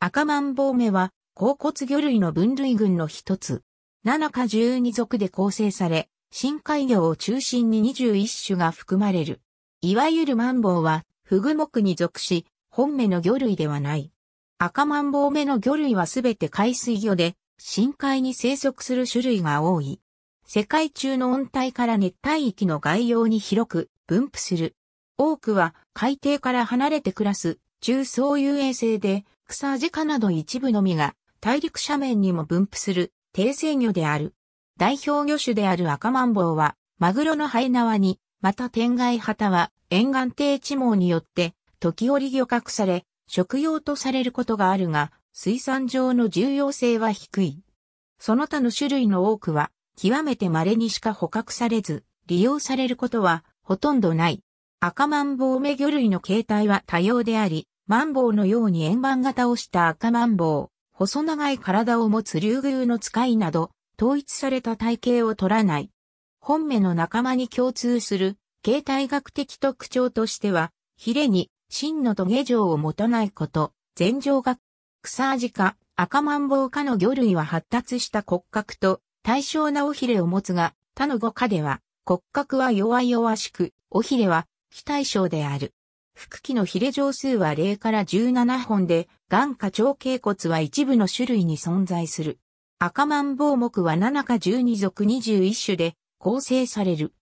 赤マンボウメは、甲骨魚類の分類群の一つ。7か12属で構成され、深海魚を中心に21種が含まれる。いわゆるマンボウは、フグ目に属し、本目の魚類ではない。赤マンボウ目の魚類はすべて海水魚で、深海に生息する種類が多い。世界中の温帯から熱帯域の外洋に広く分布する。多くは海底から離れて暮らす中層遊泳性で、草地下など一部のみが、大陸斜面にも分布する、低生魚である。代表魚種である赤マンボウは、マグロのハエ縄に、また天外旗は、沿岸低地網によって、時折漁獲され、食用とされることがあるが、水産上の重要性は低い。その他の種類の多くは、極めて稀にしか捕獲されず、利用されることはほとんどない。赤マンボウメ魚類の形態は多様であり、マンボウのように円盤型をした赤マンボウ、細長い体を持つ竜宮の使いなど、統一された体型を取らない。本目の仲間に共通する、形態学的特徴としては、ヒレに、真のトゲ状を持たないこと、前状が、草味か、赤マンボウ科の魚類は発達した骨格と、対称な尾ひれを持つが、他の語科では、骨格は弱々しく、尾ひれは非対称である。腹器のヒレ上数は0から17本で、眼下長頸骨は一部の種類に存在する。赤マンボウ目は7か12属21種で構成される。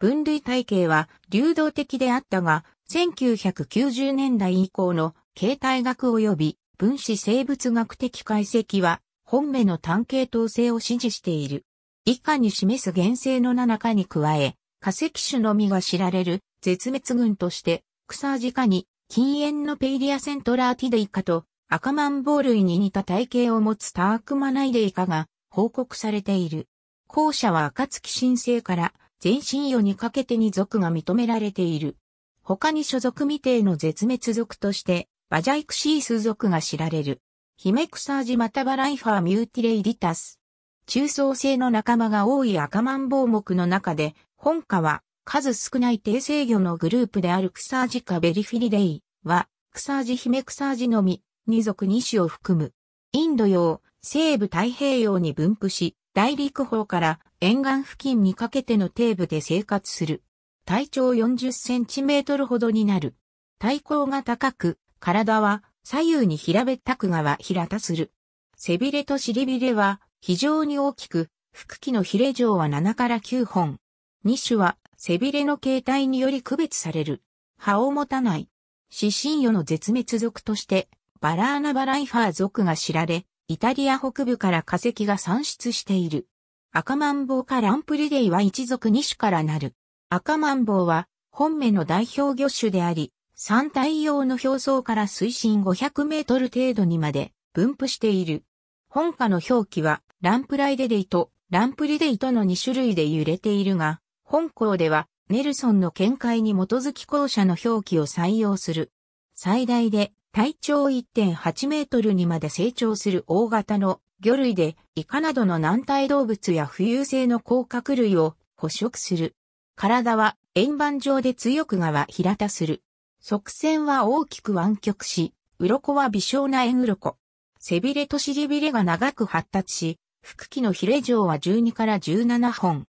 分類体系は流動的であったが、1990年代以降の形態学及び分子生物学的解析は本目の単系統性を支持している。以下に示す原生の7かに加え、化石種のみが知られる絶滅群としてクサージ科に、禁煙のペイリアセントラーティデイカと、赤マンボウ類に似た体型を持つタークマナイデイカが報告されている。後者は暁新生から全身魚にかけてに属が認められている。他に所属未定の絶滅属として、バジャイクシース属が知られる。ヒメクサージまたバライファーミューティレイディタス。中層性の仲間が多い赤マンボウ目の中で、本科は数少ない低制魚のグループであるクサージカベリフィリデイは、クサージヒメクサージのみ、二族二種を含む。インド洋、西部太平洋に分布し、大陸方から沿岸付近にかけての底部で生活する。体長40センチメートルほどになる。体高が高く、体は左右に平べったくがは平たする。背びれと尻びれは非常に大きく、腹器のヒレ状は7から9本。2種は背びれの形態により区別される。葉を持たない。死神魚の絶滅属として、バラーナバライファー族が知られ、イタリア北部から化石が産出している。赤マンボウかランプリデイは一族二種からなる。赤マンボウは、本目の代表魚種であり、三体用の表層から水深500メートル程度にまで分布している。本家の表記は、ランプライデデイとランプリデイとの2種類で揺れているが、本校では、ネルソンの見解に基づき校舎の表記を採用する。最大で体長1.8メートルにまで成長する大型の魚類で、イカなどの軟体動物や浮遊性の甲殻類を捕食する。体は円盤状で強く側平たする。側線は大きく湾曲し、鱗は微小な円鱗。背びれと尻びれが長く発達し、腹器のヒレ状は12から17本。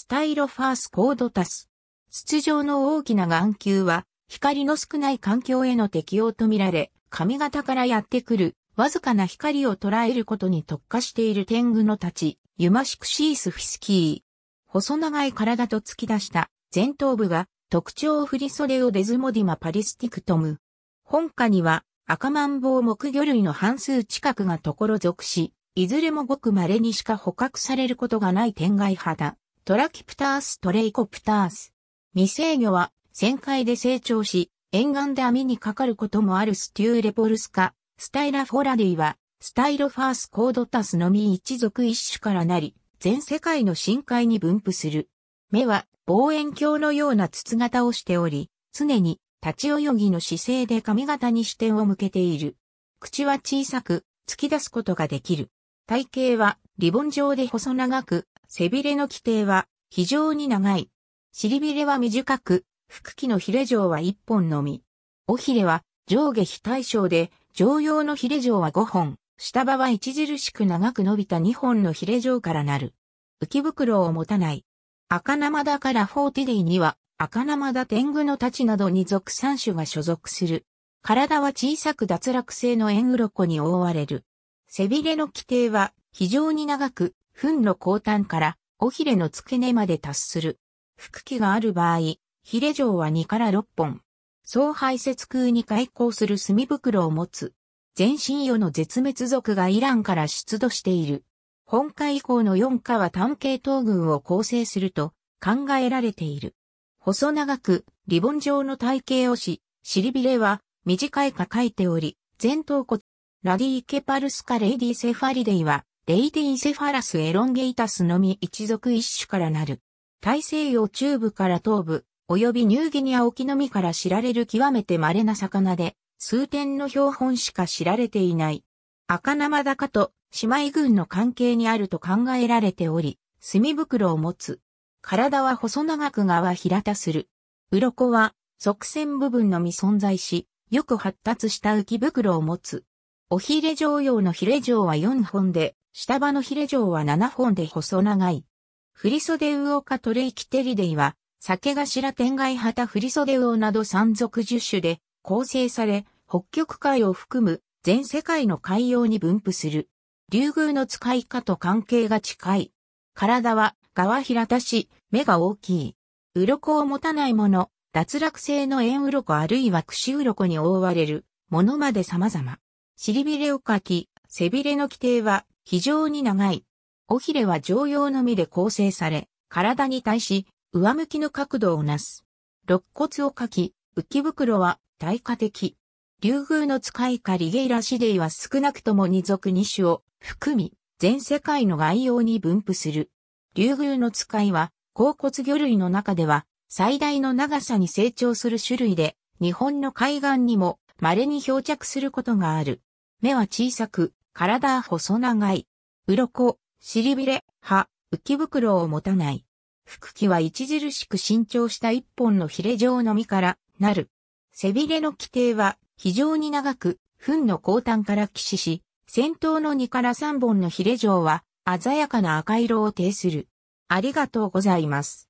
スタイロファースコードタス。筒状の大きな眼球は、光の少ない環境への適応とみられ、髪型からやってくる、わずかな光を捉えることに特化している天狗の立ち、ユマシクシースフィスキー。細長い体と突き出した前頭部が特徴振り袖をデズモディマパリスティクトム。本家には赤マンボウ魚類の半数近くがところ属し、いずれもごく稀にしか捕獲されることがない天外派だ。トラキプタース・トレイコプタース。未成魚は旋回で成長し、沿岸で網にかかることもあるステューレポルスカ、スタイラフォラディは、スタイロファースコードタスのみ一族一種からなり、全世界の深海に分布する。目は望遠鏡のような筒型をしており、常に立ち泳ぎの姿勢で髪型に視点を向けている。口は小さく、突き出すことができる。体型はリボン状で細長く、背びれの規定は非常に長い。尻びれは短く、腹器のヒレ状は1本のみ。尾ひれは上下非対称で、常用のヒレ状は5本、下場は著しく長く伸びた2本のヒレ状からなる。浮袋を持たない。赤生田からフォーティディには、赤生田天狗の太刀などに属3種が所属する。体は小さく脱落性の円鱗に覆われる。背びれの規定は非常に長く、糞の後端から尾ひれの付け根まで達する。腹器がある場合、ひれ状は2から6本。総排泄空に開口する墨袋を持つ。全身与の絶滅族がイランから出土している。本海以降の4課は単系統群を構成すると考えられている。細長くリボン状の体型をし、尻びれは短いか書いており、前頭骨、ラディーケパルスカレイディセファリデイはデイディセファラスエロンゲイタスのみ一族一種からなる。大西洋中部から東部、及びニューギニア沖のみから知られる極めて稀な魚で、数点の標本しか知られていない。赤生高と姉妹群の関係にあると考えられており、墨袋を持つ。体は細長く側平たする。鱗は側線部分のみ存在し、よく発達した浮き袋を持つ。おひれ状用のひれ状は4本で、下場のヒレ状は7本で細長い。振袖魚かトレイキテリデイは、酒頭天外旗振袖魚など山属10種で構成され、北極海を含む全世界の海洋に分布する。竜宮の使いかと関係が近い。体は、側平たし、目が大きい。鱗を持たないもの、脱落性の円鱗あるいは串鱗に覆われるものまで様々。尻びれをかき、背びれの規定は非常に長い。尾ひれは常用のみで構成され、体に対し、上向きの角度をなす。肋骨をかき、浮き袋は対価的。竜宮の使いかリゲイラシデイは少なくとも二族二種を含み、全世界の概要に分布する。竜宮の使いは、甲骨魚類の中では、最大の長さに成長する種類で、日本の海岸にも稀に漂着することがある。目は小さく、体細長い。鱗、尻びれ、歯、浮き袋を持たない。腹器は著しく伸長した一本のヒレ状のみからなる。背びれの規定は非常に長く、糞の後端から起死し、先頭の2から3本のヒレ状は鮮やかな赤色を呈する。ありがとうございます。